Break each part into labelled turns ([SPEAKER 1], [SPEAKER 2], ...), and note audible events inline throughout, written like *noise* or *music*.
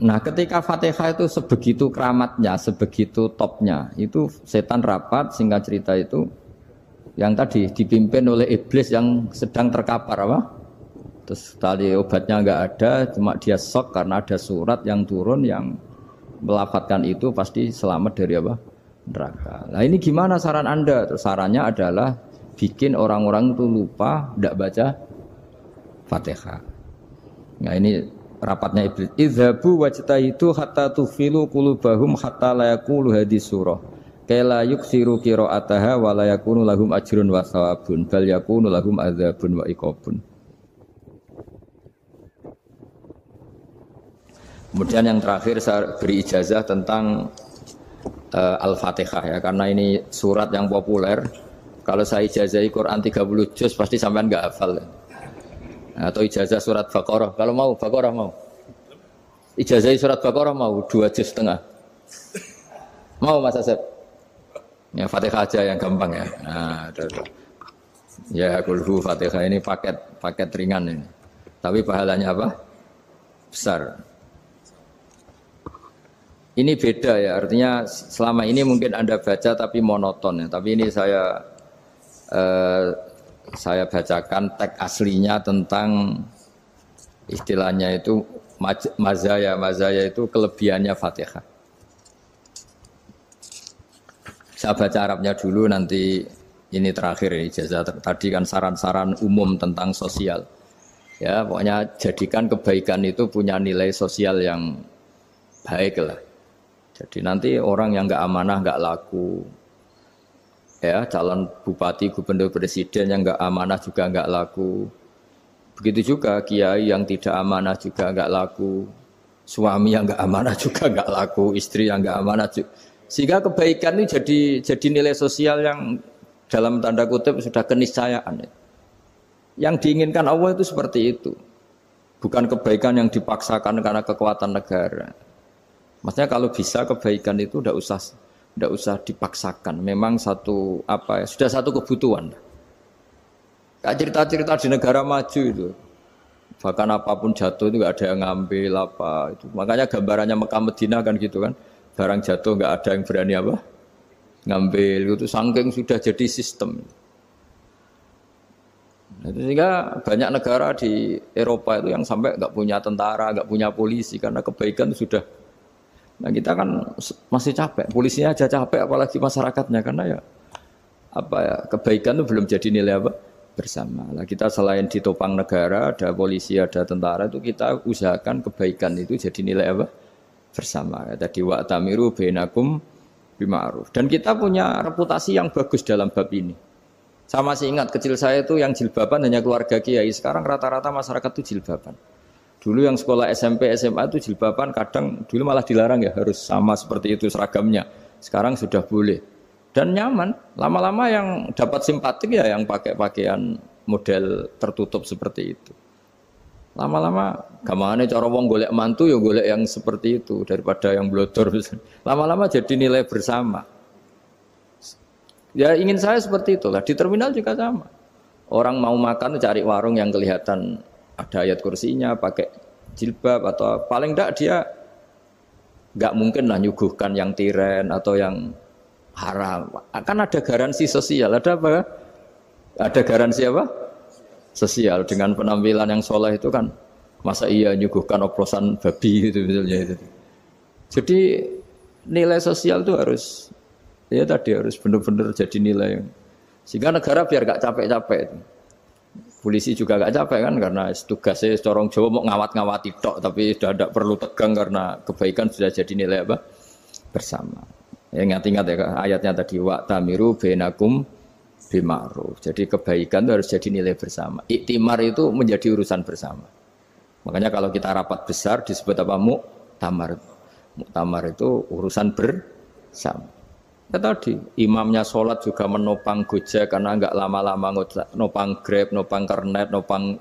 [SPEAKER 1] Nah ketika Fatihah itu sebegitu keramatnya, sebegitu topnya, itu setan rapat singkat cerita itu yang tadi dipimpin oleh iblis yang sedang terkapar apa? Terus tadi obatnya nggak ada, cuma dia sok karena ada surat yang turun yang melafatkan itu pasti selamat dari apa? Neraka. Nah ini gimana saran anda? Terus sarannya adalah bikin orang-orang itu lupa, tidak baca Fatihah. Nah ini rapatnya iblis. wajita wajtahidu hatta tufilu kulubahum hatta layakulu hadis surah. Kela yuksiru kiro'ataha wa layakunu lahum ajrun wa sawabun. Bal yakunu lahum azabun wa ikobun. Kemudian yang terakhir saya beri ijazah tentang uh, Al-Fatihah ya karena ini surat yang populer. Kalau saya ijazahi Quran 30 juz pasti sampean gak hafal atau ijazah surat Baqarah kalau mau Baqarah mau ijazah surat Baqarah mau dua juz setengah mau Mas Asep ya Fatihah aja yang gampang ya nah, ya kulhu Fatihah ini paket paket ringan ini tapi pahalanya apa besar ini beda ya artinya selama ini mungkin anda baca tapi monoton ya tapi ini saya eh, saya bacakan teks aslinya tentang istilahnya itu mazaya mazaya itu kelebihannya Fatihah. Saya baca Arabnya dulu nanti ini terakhir ini jasa tadi kan saran-saran umum tentang sosial. Ya, pokoknya jadikan kebaikan itu punya nilai sosial yang baik lah. Jadi nanti orang yang nggak amanah, nggak laku, ya calon bupati, gubernur, presiden yang nggak amanah juga nggak laku. Begitu juga kiai yang tidak amanah juga nggak laku, suami yang nggak amanah juga nggak laku, istri yang nggak amanah juga. Sehingga kebaikan ini jadi jadi nilai sosial yang dalam tanda kutip sudah keniscayaan. Yang diinginkan Allah itu seperti itu. Bukan kebaikan yang dipaksakan karena kekuatan negara. Maksudnya kalau bisa kebaikan itu tidak usah tidak usah dipaksakan. Memang satu apa ya, sudah satu kebutuhan. Kayak cerita-cerita di negara maju itu, bahkan apapun jatuh itu nggak ada yang ngambil apa itu. Makanya gambarannya Mekah Medina kan gitu kan, barang jatuh nggak ada yang berani apa ngambil itu saking sudah jadi sistem. Nah, sehingga banyak negara di Eropa itu yang sampai nggak punya tentara, nggak punya polisi karena kebaikan sudah Nah kita kan masih capek, polisinya aja capek, apalagi masyarakatnya karena ya apa ya kebaikan itu belum jadi nilai apa bersama. Lah kita selain ditopang negara, ada polisi, ada tentara itu kita usahakan kebaikan itu jadi nilai apa bersama. Ya, tadi wa tamiru bainakum bima'ruf. Dan kita punya reputasi yang bagus dalam bab ini. Saya masih ingat kecil saya itu yang jilbaban hanya keluarga kiai. Sekarang rata-rata masyarakat itu jilbaban. Dulu yang sekolah SMP, SMA itu jilbaban kadang dulu malah dilarang ya harus sama seperti itu seragamnya. Sekarang sudah boleh. Dan nyaman. Lama-lama yang dapat simpatik ya yang pakai pakaian model tertutup seperti itu. Lama-lama gamane cara wong golek mantu ya golek yang seperti itu daripada yang blodor. *laughs* Lama-lama jadi nilai bersama. Ya ingin saya seperti itulah di terminal juga sama. Orang mau makan cari warung yang kelihatan ada ayat kursinya, pakai jilbab atau paling tidak dia nggak mungkin lah nyuguhkan yang tiren atau yang haram. Akan ada garansi sosial, ada apa? Ada garansi apa? Sosial dengan penampilan yang soleh itu kan masa iya nyuguhkan oplosan babi itu misalnya itu. Jadi nilai sosial itu harus ya tadi harus benar-benar jadi nilai sehingga negara biar gak capek-capek itu. -capek. Polisi juga gak capek kan karena tugasnya seorang Jawa mau ngawat-ngawati tok tapi sudah tidak perlu tegang karena kebaikan sudah jadi nilai apa bersama. Ya ingat-ingat ya ayatnya tadi wa tamiru benakum bimaru. Jadi kebaikan itu harus jadi nilai bersama. Iktimar itu menjadi urusan bersama. Makanya kalau kita rapat besar disebut apa mu tamar. Mu tamar itu urusan bersama. Ya tadi, imamnya sholat juga menopang gojek karena nggak lama-lama nopang grab, nopang kernet, nopang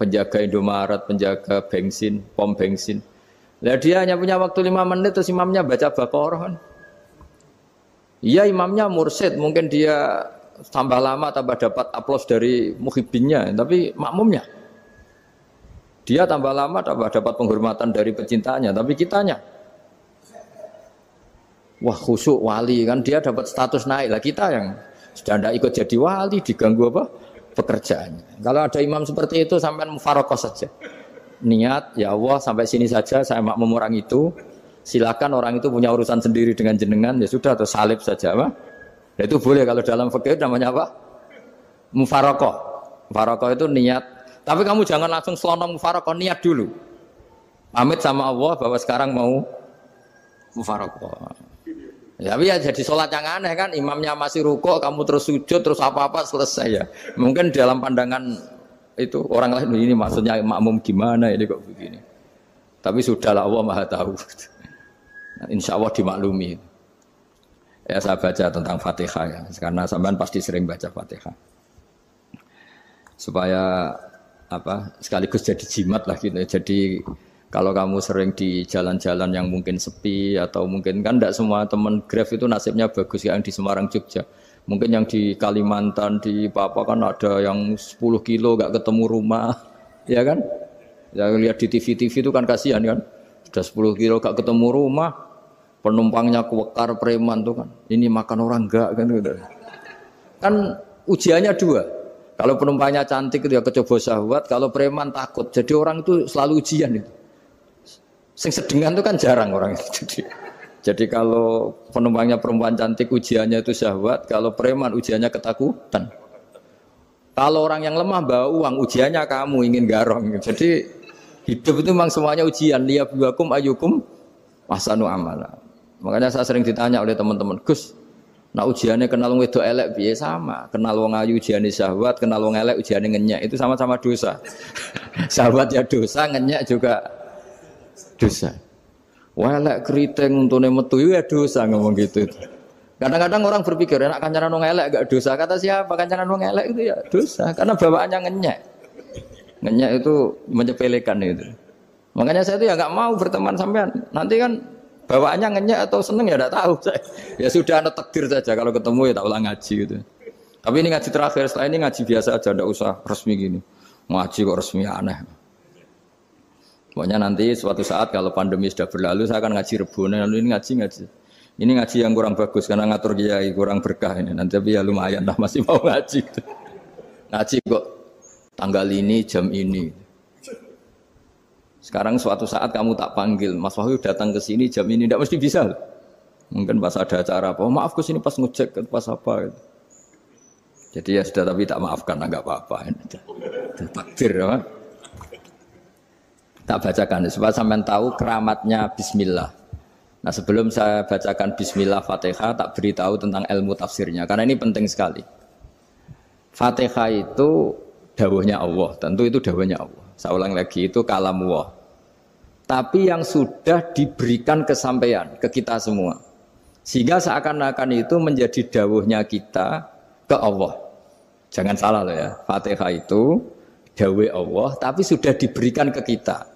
[SPEAKER 1] penjaga Indomaret, penjaga bensin, pom bensin. Lah dia hanya punya waktu lima menit terus imamnya baca Baqarah orang. Iya imamnya mursid, mungkin dia tambah lama tambah dapat aplaus dari muhibinnya, tapi makmumnya. Dia tambah lama tambah dapat penghormatan dari pecintanya, tapi kitanya wah khusuk wali kan dia dapat status naik lah kita yang sudah tidak ikut jadi wali diganggu apa pekerjaannya. Kalau ada imam seperti itu sampai mufarokoh saja. Niat ya Allah sampai sini saja saya mau memurang itu. Silakan orang itu punya urusan sendiri dengan jenengan ya sudah atau salib saja apa? Ya itu boleh kalau dalam fikih namanya apa? Mufarokoh. Mufarokoh itu niat. Tapi kamu jangan langsung selonong mufarokoh niat dulu. Pamit sama Allah bahwa sekarang mau mufarokoh. Ya, tapi ya jadi sholat yang aneh kan imamnya masih ruko kamu terus sujud terus apa apa selesai ya mungkin dalam pandangan itu orang lain ini maksudnya makmum gimana ini kok begini tapi sudahlah Allah maha tahu nah, insya Allah dimaklumi ya saya baca tentang fatihah ya karena sampean pasti sering baca fatihah supaya apa sekaligus jadi jimat lah gitu ya. jadi kalau kamu sering di jalan-jalan yang mungkin sepi atau mungkin kan tidak semua teman Grab itu nasibnya bagus yang di Semarang Jogja. Mungkin yang di Kalimantan di Papua kan ada yang 10 kilo gak ketemu rumah, *laughs* ya kan? Ya lihat di TV-TV itu kan kasihan kan. Sudah 10 kilo gak ketemu rumah, penumpangnya kuekar preman tuh kan. Ini makan orang nggak kan udah? Kan ujiannya dua. Kalau penumpangnya cantik dia ya kecoba sahwat, kalau preman takut. Jadi orang itu selalu ujian itu. Sing sedengan itu kan jarang orang itu. *laughs* Jadi, jadi kalau penumpangnya perempuan cantik ujiannya itu syahwat, kalau preman ujiannya ketakutan. Kalau orang yang lemah bawa uang ujiannya kamu ingin garong. Jadi hidup itu memang semuanya ujian. buakum ayukum wasanu amala. Makanya saya sering ditanya oleh teman-teman, Gus, nah ujiannya kenal wong wedok elek biasa sama, kenal wong ayu ujiannya syahwat, kenal wong elek ujiannya ngenyak, itu sama-sama dosa. *laughs* syahwat ya dosa, ngenyak juga dosa. Welek keriting untune metu ya dosa ngomong gitu. Kadang-kadang orang berpikir enak kancaran wong elek gak dosa. Kata siapa kancaran wong elek itu ya dosa karena bawaannya ngenyek. Ngenyek itu menyepelekan itu. Makanya saya itu ya nggak mau berteman sampean. Nanti kan bawaannya ngenyek atau seneng ya tidak tahu saya. *laughs* Ya sudah ada takdir saja kalau ketemu ya tak ulang ngaji gitu. Tapi ini ngaji terakhir, setelah ini ngaji biasa aja, tidak usah resmi gini. Ngaji kok resmi aneh. Pokoknya nanti suatu saat kalau pandemi sudah berlalu saya akan ngaji rebone lalu ini ngaji ngaji. Ini ngaji yang kurang bagus karena ngatur kiai kurang berkah ini. Nanti tapi ya lumayan lah masih mau ngaji. ngaji kok tanggal ini jam ini. Sekarang suatu saat kamu tak panggil, Mas Wahyu datang ke sini jam ini tidak mesti bisa. Mungkin pas ada acara apa, oh, maaf ke sini pas ngecek pas apa gitu. Jadi ya sudah tapi tak maafkan, nggak apa-apa. Takdir, ya tak bacakan supaya sampean tahu keramatnya bismillah. Nah, sebelum saya bacakan bismillah Fatihah tak beritahu tentang ilmu tafsirnya karena ini penting sekali. Fatihah itu dawuhnya Allah, tentu itu dawuhnya Allah. Saya ulang lagi itu kalam Allah. Tapi yang sudah diberikan kesampaian ke kita semua. Sehingga seakan-akan itu menjadi dawuhnya kita ke Allah. Jangan salah loh ya. Fatihah itu dawe Allah tapi sudah diberikan ke kita.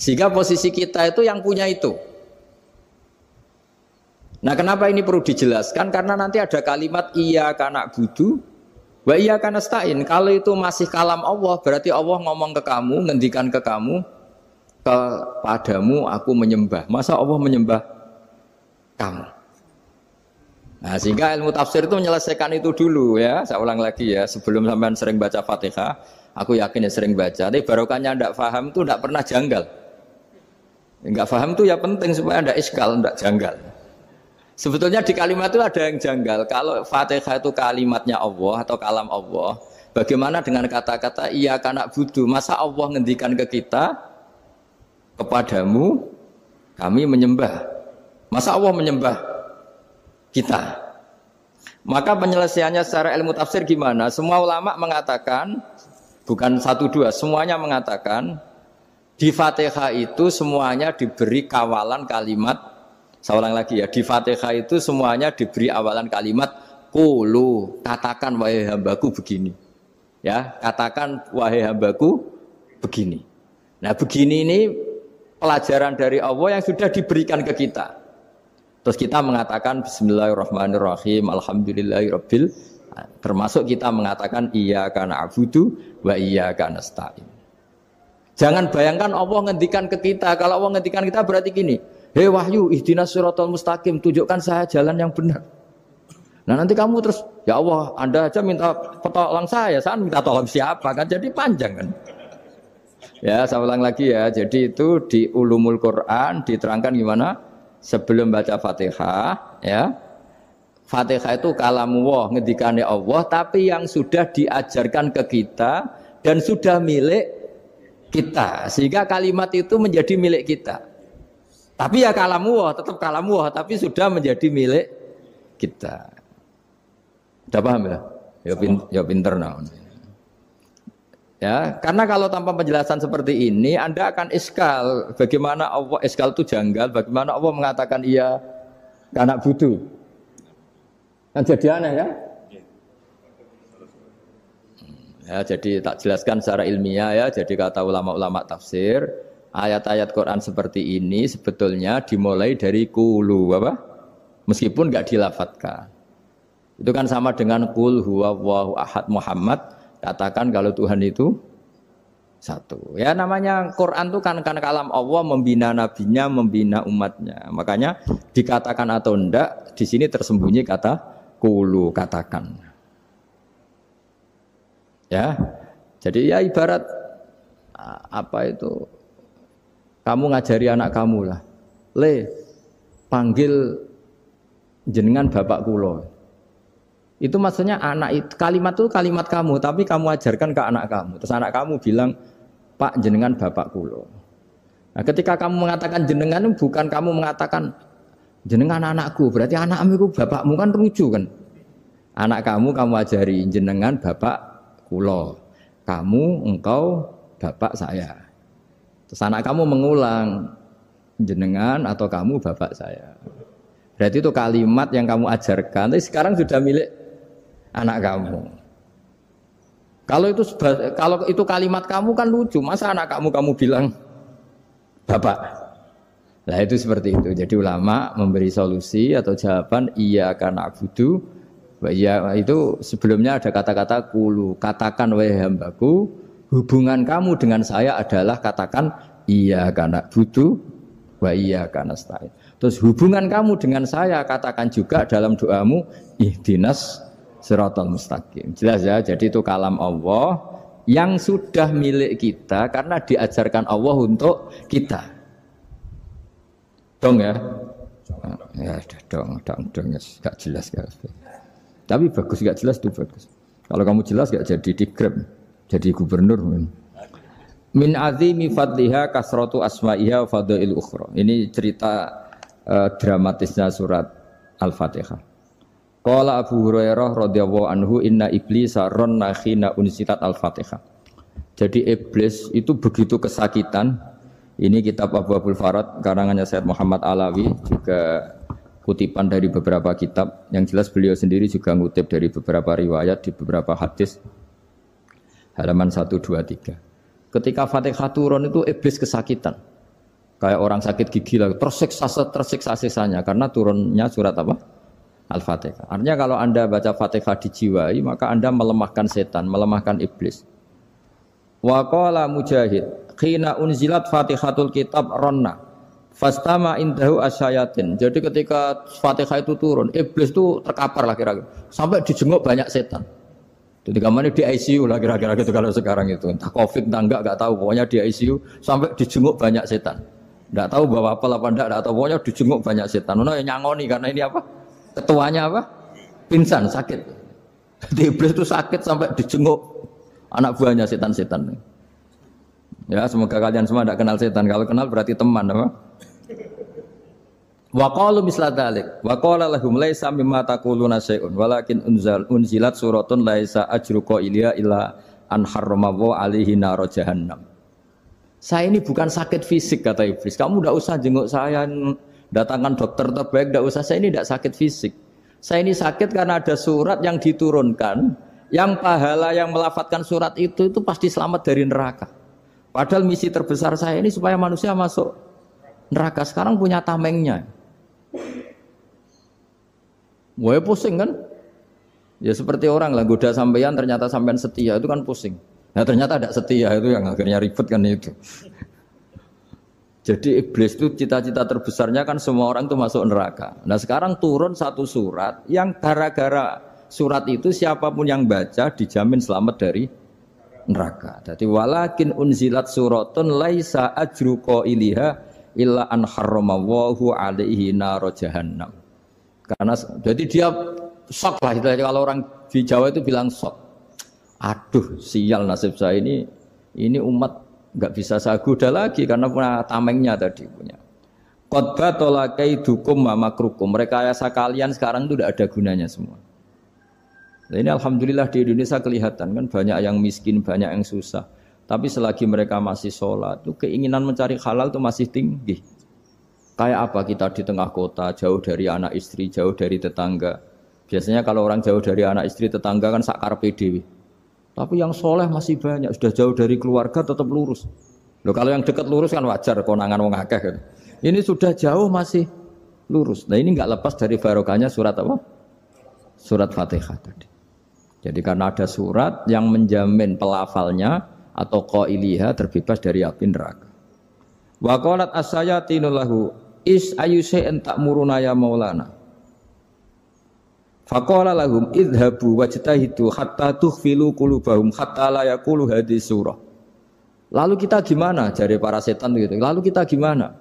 [SPEAKER 1] Sehingga posisi kita itu yang punya itu. Nah kenapa ini perlu dijelaskan? Karena nanti ada kalimat iya karena budu, wa iya karena stain. Kalau itu masih kalam Allah, berarti Allah ngomong ke kamu, ngendikan ke kamu, kepadamu aku menyembah. Masa Allah menyembah kamu? Nah sehingga ilmu tafsir itu menyelesaikan itu dulu ya. Saya ulang lagi ya, sebelum sampai sering baca fatihah, aku yakin ya sering baca. Tapi barokahnya tidak paham itu tidak pernah janggal. Enggak paham tuh ya penting supaya tidak iskal, enggak janggal. Sebetulnya di kalimat itu ada yang janggal. Kalau Fatihah itu kalimatnya Allah atau kalam Allah, bagaimana dengan kata-kata iya kanak budu? Masa Allah ngendikan ke kita kepadamu kami menyembah. Masa Allah menyembah kita? Maka penyelesaiannya secara ilmu tafsir gimana? Semua ulama mengatakan bukan satu dua, semuanya mengatakan di Fatihah itu semuanya diberi kawalan kalimat seorang lagi ya, di Fatihah itu semuanya diberi awalan kalimat Kulu, katakan wahai hambaku begini Ya, katakan wahai hambaku begini Nah begini ini pelajaran dari Allah yang sudah diberikan ke kita Terus kita mengatakan Bismillahirrahmanirrahim alhamdulillahirabbil Termasuk kita mengatakan Iya karena wa iyyaka karena Jangan bayangkan Allah ngendikan ke kita. Kalau Allah ngendikan kita berarti gini. Hei Wahyu, ihdina suratul mustaqim. Tunjukkan saya jalan yang benar. Nah nanti kamu terus, ya Allah, Anda aja minta tolong saya, saya minta tolong siapa kan? Jadi panjang kan? Ya, saya ulang lagi ya. Jadi itu di ulumul Quran diterangkan gimana? Sebelum baca Fatihah, ya. Fatihah itu kalamullah, ngedikannya Allah, tapi yang sudah diajarkan ke kita dan sudah milik kita sehingga kalimat itu menjadi milik kita tapi ya kalamuah tetap kalamuah tapi sudah menjadi milik kita sudah paham ya ya, pin, ya pinter nah. ya karena kalau tanpa penjelasan seperti ini anda akan eskal bagaimana Allah eskal itu janggal bagaimana Allah mengatakan iya karena butuh kan jadi aneh ya? Ya, jadi tak jelaskan secara ilmiah ya. Jadi kata ulama-ulama tafsir, ayat-ayat Quran seperti ini sebetulnya dimulai dari kulu apa? Meskipun nggak dilafatkan. Itu kan sama dengan kul huwa ahad Muhammad katakan kalau Tuhan itu satu. Ya namanya Quran itu kan kan kalam Allah membina nabinya, membina umatnya. Makanya dikatakan atau enggak di sini tersembunyi kata kulu katakan. Ya. Jadi ya ibarat apa itu kamu ngajari anak kamu lah. Le, panggil jenengan bapak kulo. Itu maksudnya anak itu kalimat itu kalimat kamu, tapi kamu ajarkan ke anak kamu. Terus anak kamu bilang, "Pak jenengan bapak kulo." Nah, ketika kamu mengatakan jenengan bukan kamu mengatakan jenengan anakku, berarti anakmu bapakmu kan rujuk kan. Anak kamu kamu ajari jenengan bapak kulo, kamu, engkau, bapak saya. Terus anak kamu mengulang jenengan atau kamu bapak saya. Berarti itu kalimat yang kamu ajarkan, tapi sekarang sudah milik anak kamu. Kalau itu kalau itu kalimat kamu kan lucu, masa anak kamu kamu bilang bapak? Nah itu seperti itu. Jadi ulama memberi solusi atau jawaban iya karena budu Ya itu sebelumnya ada kata-kata kulu, katakan wahai hambaku, hubungan kamu dengan saya adalah katakan iya karena butuh, wa iya karena stain. Terus hubungan kamu dengan saya katakan juga dalam doamu ihdinas siratal mustaqim. Jelas ya, jadi itu kalam Allah yang sudah milik kita karena diajarkan Allah untuk kita. Dong ya? Nah, ya, dong, dong, dong, gak jelas gak. Tapi bagus nggak jelas itu bagus. Kalau kamu jelas nggak jadi dikrep, jadi gubernur. Min azimi fadliha kasratu asma'iha fadail ukhra. Ini cerita uh, dramatisnya surat Al-Fatihah. Qala Abu Hurairah radhiyallahu anhu inna iblisa ronna khina unsitat al-Fatihah. Jadi iblis itu begitu kesakitan. Ini kitab Abu Abdul Farad karangannya Syekh Muhammad Alawi juga kutipan dari beberapa kitab yang jelas beliau sendiri juga ngutip dari beberapa riwayat di beberapa hadis halaman 123. ketika Fatihah turun itu iblis kesakitan kayak orang sakit gigi lagi, tersiksa tersiksa sisanya karena turunnya surat apa Al-Fatihah artinya kalau Anda baca Fatihah dijiwai maka Anda melemahkan setan melemahkan iblis wa qala mujahid khina unzilat Fatihatul kitab ronna Fastama indahu asyayatin. Jadi ketika Fatihah itu turun, iblis itu terkapar lah kira-kira. Sampai dijenguk banyak setan. Jadi mana di ICU lah kira-kira gitu kalau sekarang itu. Entah COVID, entah enggak, enggak tahu. Pokoknya di ICU sampai dijenguk banyak setan. Enggak tahu bawa apa apa enggak, enggak tahu. Pokoknya dijenguk banyak setan. Nah, yang nyangoni karena ini apa? Ketuanya apa? Pinsan, sakit. Jadi iblis itu sakit sampai dijenguk anak buahnya setan-setan. Ya, semoga kalian semua tidak kenal setan. Kalau kenal berarti teman, apa? Wa qalu misla dalik wa qala lahum laisa mimma taquluna shay'un walakin unzal unzilat suratun laisa ajru ilia illa an harrama wa alaihi nar jahannam. Saya ini bukan sakit fisik kata iblis. Kamu tidak usah jenguk saya datangkan dokter terbaik tidak usah. Saya ini tidak sakit fisik. Saya ini sakit karena ada surat yang diturunkan yang pahala yang melafatkan surat itu itu pasti selamat dari neraka. Padahal misi terbesar saya ini supaya manusia masuk neraka. Sekarang punya tamengnya. Gue pusing kan? Ya seperti orang lah goda sampean ternyata sampean setia itu kan pusing. Nah ternyata tidak setia itu yang akhirnya ribet kan itu. Jadi iblis itu cita-cita terbesarnya kan semua orang itu masuk neraka. Nah sekarang turun satu surat yang gara-gara surat itu siapapun yang baca dijamin selamat dari neraka. Jadi walakin unzilat suratun laisa ajru iliha illa an harramawahu alaihi naro jahannam. Karena jadi dia sok lah kalau orang di Jawa itu bilang sok. Aduh, sial nasib saya ini ini umat nggak bisa saya goda lagi karena punya tamengnya tadi punya. Khotbah tolakai dukum mama krukum. Rekayasa kalian sekarang itu tidak ada gunanya semua. Nah, ini alhamdulillah di Indonesia kelihatan kan banyak yang miskin, banyak yang susah. Tapi selagi mereka masih sholat, tuh keinginan mencari halal itu masih tinggi. Kayak apa kita di tengah kota, jauh dari anak istri, jauh dari tetangga. Biasanya kalau orang jauh dari anak istri, tetangga kan sakar pede. Tapi yang soleh masih banyak, sudah jauh dari keluarga tetap lurus. Loh, kalau yang dekat lurus kan wajar, konangan wong akeh. Kan? Ini sudah jauh masih lurus. Nah ini nggak lepas dari barokahnya surat apa? Surat Fatihah tadi. Jadi karena ada surat yang menjamin pelafalnya atau qailiha terbebas dari api neraka. Wa qalat Is ayu se'en tak muruna ya maulana. Faqala lahum idhabu wajtahidu hatta tuhfilu kulubahum hatta layakulu hadis surah. Lalu kita gimana? Jari para setan gitu. Lalu kita gimana?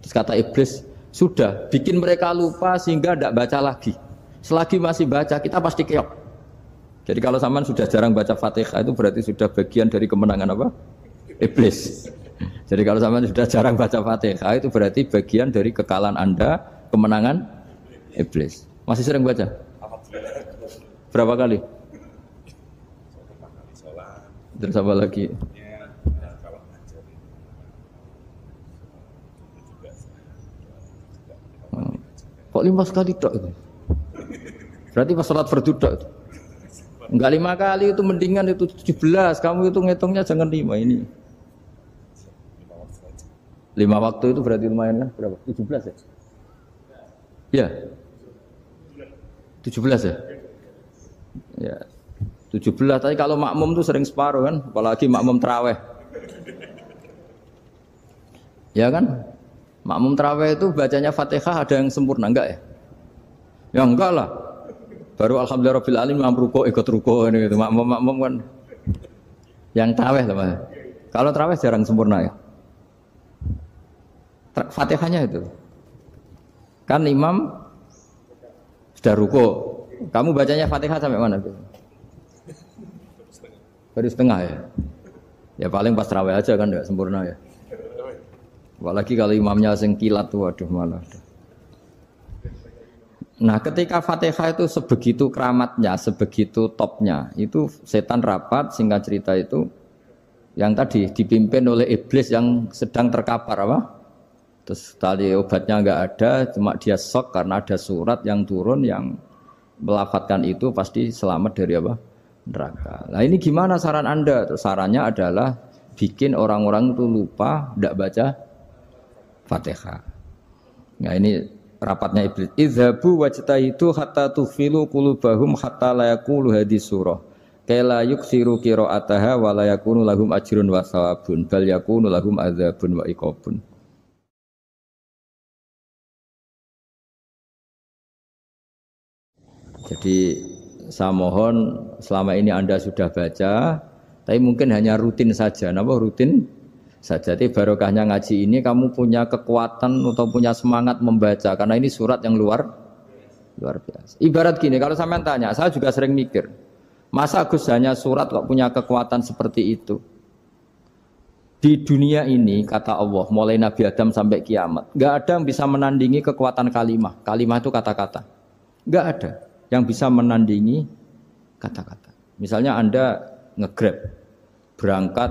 [SPEAKER 1] Terus kata iblis, sudah bikin mereka lupa sehingga tidak baca lagi. Selagi masih baca kita pasti keok. Jadi kalau saman sudah jarang baca Fatihah itu berarti sudah bagian dari kemenangan apa? Iblis. Jadi kalau sama sudah jarang baca Fatihah itu berarti bagian dari kekalahan Anda, kemenangan iblis. Masih sering baca? Berapa kali? Terus apa lagi? Oh. Kok lima sekali tak itu? Berarti pas sholat fardu itu? Enggak lima kali itu mendingan itu 17. Kamu itu ngitungnya jangan lima ini. Lima waktu itu berarti lumayan kan berapa? 17 ya? Iya. Ya. 17 ya? Ya. 17 tapi kalau makmum tuh sering separuh kan, apalagi makmum traweh. Ya kan? Makmum traweh itu bacanya Fatihah ada yang sempurna enggak ya? Ya enggak lah. Baru alhamdulillah rabbil alim makmum ruko ikut ruko ini gitu. Makmum makmum kan yang traweh lah Kalau traweh jarang sempurna ya. Fatihahnya itu. Kan imam sudah ruko. Kamu bacanya Fatihah sampai mana? Baru setengah ya. Ya paling pas rawe aja kan enggak sempurna ya. Apalagi kalau imamnya kilat tuh aduh malah. Nah ketika Fatihah itu sebegitu keramatnya, sebegitu topnya Itu setan rapat singkat cerita itu Yang tadi dipimpin oleh iblis yang sedang terkapar apa? Terus tali obatnya nggak ada, cuma dia sok karena ada surat yang turun yang melafatkan itu pasti selamat dari apa? Neraka. Nah ini gimana saran Anda? Terus sarannya adalah bikin orang-orang itu lupa tidak baca Fatihah. Nah ini rapatnya iblis. Izhabu wajta itu hatta tufilu kulubahum hatta layakulu hadis surah. Kela siru kiro ataha walayakunu lahum ajrun wasawabun. Bal yakunu lahum azabun wa ikobun. Jadi saya mohon selama ini Anda sudah baca, tapi mungkin hanya rutin saja. Napa rutin? Saja. Tapi barokahnya ngaji ini kamu punya kekuatan atau punya semangat membaca karena ini surat yang luar luar biasa. Ibarat gini, kalau saya tanya, saya juga sering mikir, masa Gus hanya surat kok punya kekuatan seperti itu? Di dunia ini kata Allah, mulai Nabi Adam sampai kiamat, gak ada yang bisa menandingi kekuatan kalimah. Kalimah itu kata-kata, Gak ada yang bisa menandingi kata-kata. Misalnya Anda ngegrab, berangkat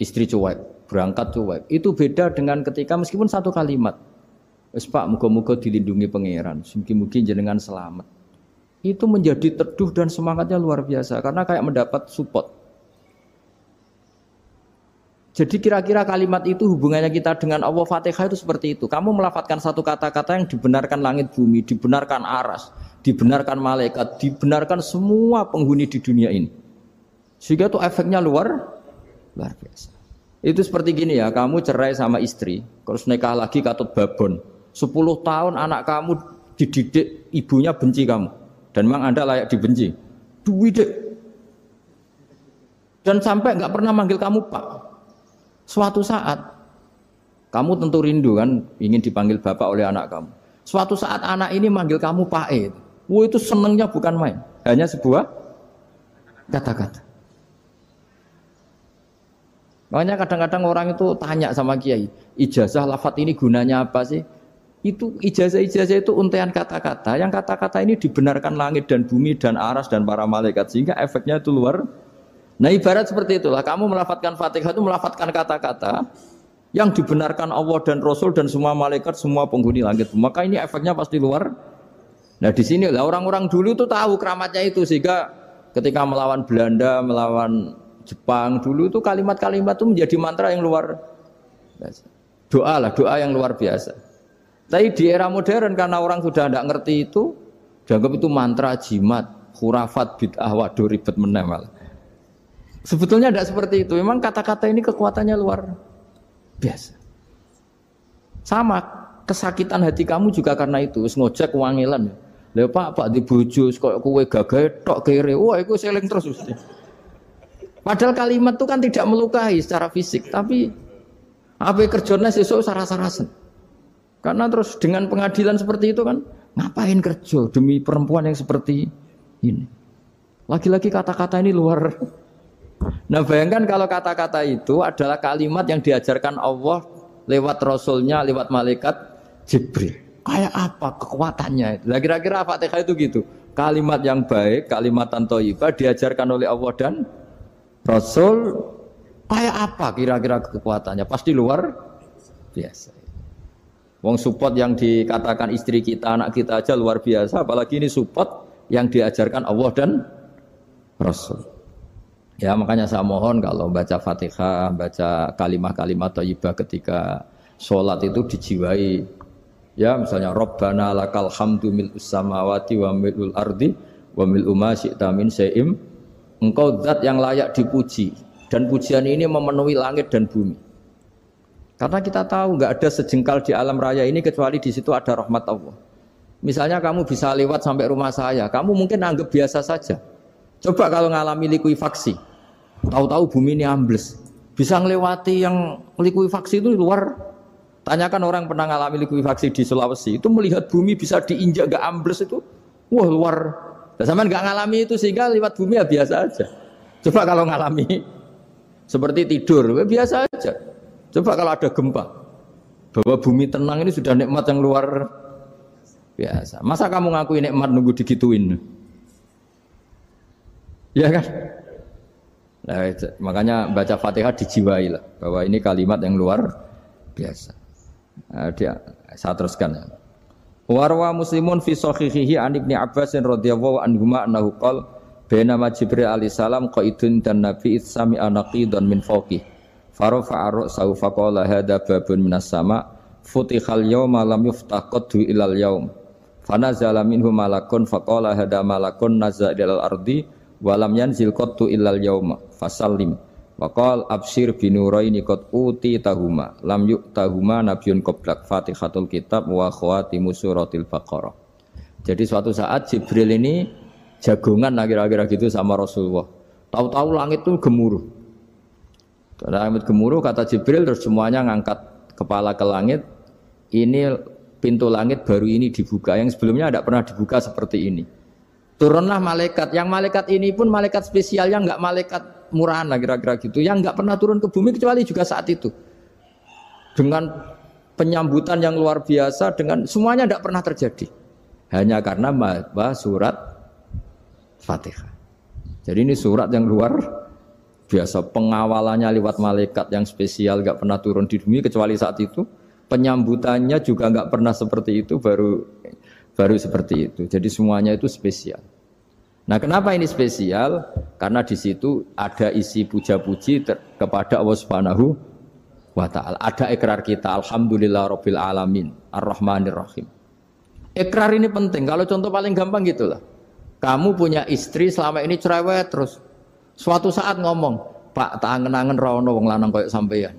[SPEAKER 1] istri cuek, berangkat cuek. Itu beda dengan ketika meskipun satu kalimat. Wis Pak, muga-muga dilindungi pangeran, mugi-mugi jenengan selamat. Itu menjadi teduh dan semangatnya luar biasa karena kayak mendapat support. Jadi kira-kira kalimat itu hubungannya kita dengan Allah Fatihah itu seperti itu. Kamu melafatkan satu kata-kata yang dibenarkan langit bumi, dibenarkan aras, dibenarkan malaikat, dibenarkan semua penghuni di dunia ini. Sehingga itu efeknya luar luar biasa. Itu seperti gini ya, kamu cerai sama istri, terus nikah lagi katut babon. 10 tahun anak kamu dididik ibunya benci kamu dan memang Anda layak dibenci. Duwidik. Dan sampai nggak pernah manggil kamu Pak. Suatu saat kamu tentu rindu kan ingin dipanggil bapak oleh anak kamu. Suatu saat anak ini manggil kamu Pak E. Wah itu senengnya bukan main. Hanya sebuah kata-kata. Makanya kadang-kadang orang itu tanya sama kiai, ijazah lafat ini gunanya apa sih? Itu ijazah-ijazah itu untaian kata-kata. Yang kata-kata ini dibenarkan langit dan bumi dan aras dan para malaikat sehingga efeknya itu luar Nah ibarat seperti itulah, kamu melafatkan fatihah itu melafatkan kata-kata yang dibenarkan Allah dan Rasul dan semua malaikat, semua penghuni langit. Maka ini efeknya pasti luar. Nah di sini lah orang-orang dulu tuh tahu keramatnya itu sehingga ketika melawan Belanda, melawan Jepang dulu itu kalimat-kalimat itu menjadi mantra yang luar biasa. Doa lah, doa yang luar biasa. Tapi di era modern karena orang sudah tidak ngerti itu, dianggap itu mantra jimat, khurafat bid'ah, waduh ribet menemel. Sebetulnya tidak seperti itu. Memang kata-kata ini kekuatannya luar biasa. Sama kesakitan hati kamu juga karena itu. Wis ngojek wangilan. Lha Pak, Pak di bojo kok kowe gagah tok kere. Wah, iku seling terus Padahal kalimat itu kan tidak melukai secara fisik, tapi apa kerjanya sesuk saras-sarasen. Karena terus dengan pengadilan seperti itu kan ngapain kerja demi perempuan yang seperti ini. Lagi-lagi kata-kata ini luar Nah bayangkan kalau kata-kata itu adalah kalimat yang diajarkan Allah lewat Rasulnya, lewat malaikat Jibril. Kayak apa kekuatannya? Lah kira-kira Fatihah itu gitu. Kalimat yang baik, kalimat iba diajarkan oleh Allah dan Rasul. Kayak apa kira-kira kekuatannya? Pasti luar biasa. Wong support yang dikatakan istri kita, anak kita aja luar biasa. Apalagi ini support yang diajarkan Allah dan Rasul. Ya makanya saya mohon kalau baca fatihah, baca kalimat-kalimat thayyibah ketika sholat itu dijiwai. Ya misalnya Rabbana lakal hamdu mil usamawati wa milul ardi wa mil umasyikta min se'im. Engkau zat yang layak dipuji dan pujian ini memenuhi langit dan bumi. Karena kita tahu nggak ada sejengkal di alam raya ini kecuali di situ ada rahmat Allah. Misalnya kamu bisa lewat sampai rumah saya, kamu mungkin anggap biasa saja. Coba kalau ngalami likuifaksi, Tahu-tahu bumi ini ambles. Bisa melewati yang likuifaksi itu luar. Tanyakan orang pernah ngalami likuifaksi di Sulawesi. Itu melihat bumi bisa diinjak gak ambles itu. Wah luar. dan sama gak ngalami itu sehingga lewat bumi ya biasa aja. Coba kalau ngalami seperti tidur, ya biasa aja. Coba kalau ada gempa. Bahwa bumi tenang ini sudah nikmat yang luar biasa. Masa kamu ngakui nikmat nunggu digituin? Ya kan? Nah, makanya baca Fatihah dijiwai lah bahwa ini kalimat yang luar biasa. Nah, dia, saya teruskan. Ya. Warwa muslimun fi sahihihi an Ibnu Abbas radhiyallahu anhu annahu qala ma Jibril alaihi salam qaidun dan Nabi anaqi anaqidan min fawqi. Farafa'a ra'sahu qala hadza babun minas sama futihal yawma lam yuftah qadu ilal yawm. Fanazala minhu malakun qala hadza malakun nazala ilal ardi walam yanzil qattu illal yawma fasallim Waqal absir binuraini qad uti tahuma lam yuk tahuma nabiun qoblak Fatihatul Kitab wa khawatimu suratil Baqarah. Jadi suatu saat Jibril ini jagongan akhir-akhir gitu sama Rasulullah. Tahu-tahu langit tuh gemuruh. Langit gemuruh kata Jibril terus semuanya ngangkat kepala ke langit. Ini pintu langit baru ini dibuka yang sebelumnya tidak pernah dibuka seperti ini. Turunlah malaikat. Yang malaikat ini pun malaikat spesial yang nggak malaikat murahan lah kira-kira gitu yang nggak pernah turun ke bumi kecuali juga saat itu dengan penyambutan yang luar biasa dengan semuanya tidak pernah terjadi hanya karena bahwa surat Fatihah. Jadi ini surat yang luar biasa pengawalannya lewat malaikat yang spesial nggak pernah turun di bumi kecuali saat itu penyambutannya juga nggak pernah seperti itu baru baru seperti itu. Jadi semuanya itu spesial. Nah, kenapa ini spesial? Karena di situ ada isi puja-puji kepada Allah Subhanahu wa taala. Ada ikrar kita alhamdulillah rabbil alamin arrahmanir rahim. Ikrar ini penting. Kalau contoh paling gampang gitulah. Kamu punya istri selama ini cerewet terus. Suatu saat ngomong, "Pak, tak angen-angen ono wong lanang koyo sampeyan."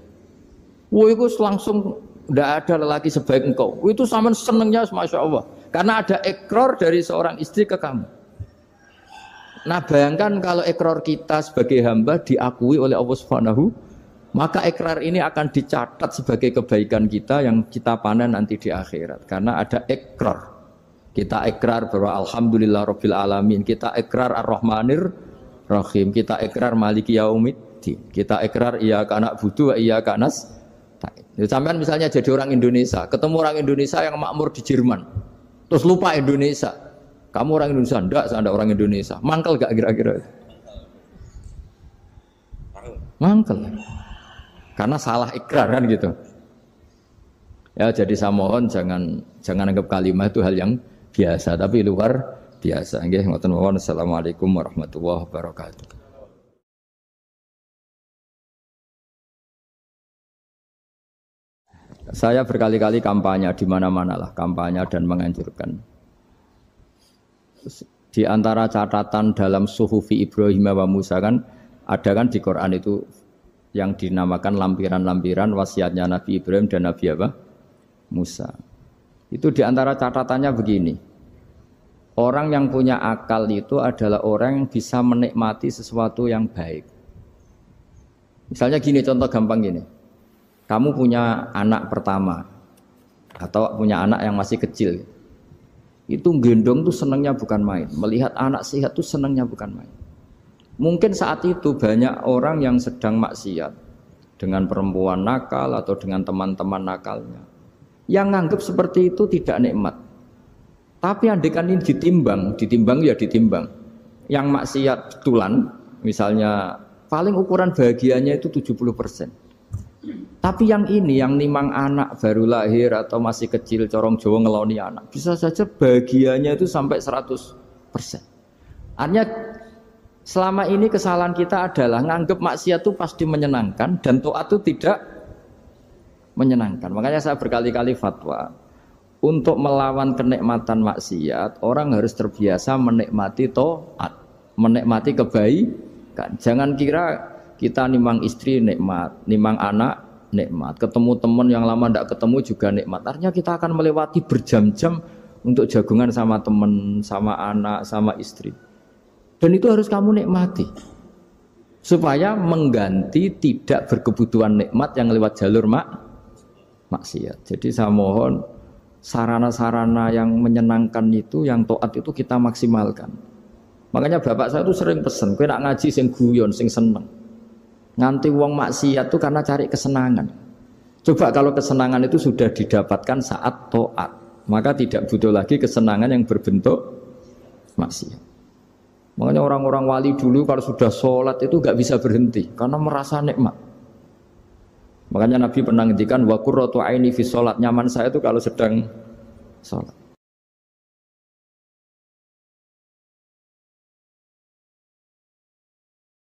[SPEAKER 1] Wah, itu langsung tidak ada lelaki sebaik engkau. Itu sama senengnya, masya Allah. Karena ada ekor dari seorang istri ke kamu. Nah bayangkan kalau ekor kita sebagai hamba diakui oleh Allah Subhanahu maka ikrar ini akan dicatat sebagai kebaikan kita yang kita panen nanti di akhirat karena ada ikrar. Kita ikrar bahwa alhamdulillah rabbil alamin, kita ikrar ar-rahmanir rahim, kita ikrar maliki yaumiddin, kita ikrar iya karena butuh iya kanas. Ya, sampean misalnya jadi orang Indonesia, ketemu orang Indonesia yang makmur di Jerman, terus lupa Indonesia, kamu orang Indonesia ndak, saya orang Indonesia. Mangkel gak kira-kira? Mangkel. Karena salah ikrar kan gitu. Ya jadi saya mohon jangan jangan anggap kalimat itu hal yang biasa tapi luar biasa. Nggih, ngoten mawon. Assalamualaikum warahmatullahi wabarakatuh. Saya berkali-kali kampanye di mana-mana lah, kampanye dan menganjurkan di antara catatan dalam suhufi Ibrahim wa Musa kan ada kan di Quran itu yang dinamakan lampiran-lampiran wasiatnya Nabi Ibrahim dan Nabi apa? Musa. Itu di antara catatannya begini. Orang yang punya akal itu adalah orang yang bisa menikmati sesuatu yang baik. Misalnya gini contoh gampang gini. Kamu punya anak pertama atau punya anak yang masih kecil itu gendong tuh senangnya bukan main melihat anak sehat tuh senangnya bukan main mungkin saat itu banyak orang yang sedang maksiat dengan perempuan nakal atau dengan teman-teman nakalnya yang nganggap seperti itu tidak nikmat tapi andekan ini ditimbang ditimbang ya ditimbang yang maksiat betulan misalnya paling ukuran bahagianya itu 70 persen tapi yang ini yang nimang anak baru lahir atau masih kecil corong Jawa ngeloni anak bisa saja bagiannya itu sampai 100 Artinya selama ini kesalahan kita adalah nganggep maksiat itu pasti menyenangkan dan toat itu tidak menyenangkan. Makanya saya berkali-kali fatwa untuk melawan kenikmatan maksiat orang harus terbiasa menikmati toat, menikmati kebaikan. Jangan kira kita nimang istri nikmat, nimang anak nikmat. Ketemu teman yang lama tidak ketemu juga nikmat. Artinya kita akan melewati berjam-jam untuk jagungan sama teman, sama anak, sama istri. Dan itu harus kamu nikmati. Supaya mengganti tidak berkebutuhan nikmat yang lewat jalur mak maksiat. Jadi saya mohon sarana-sarana yang menyenangkan itu, yang toat itu kita maksimalkan. Makanya bapak saya itu sering pesen, kue nak ngaji sing guyon, sing seneng. Nganti uang maksiat itu karena cari kesenangan. Coba kalau kesenangan itu sudah didapatkan saat toat, maka tidak butuh lagi kesenangan yang berbentuk maksiat. Makanya orang-orang wali dulu kalau sudah sholat itu gak bisa berhenti karena merasa nikmat. Makanya Nabi pernah ngendikan wa qurratu aini fi sholat. Nyaman saya itu kalau sedang sholat.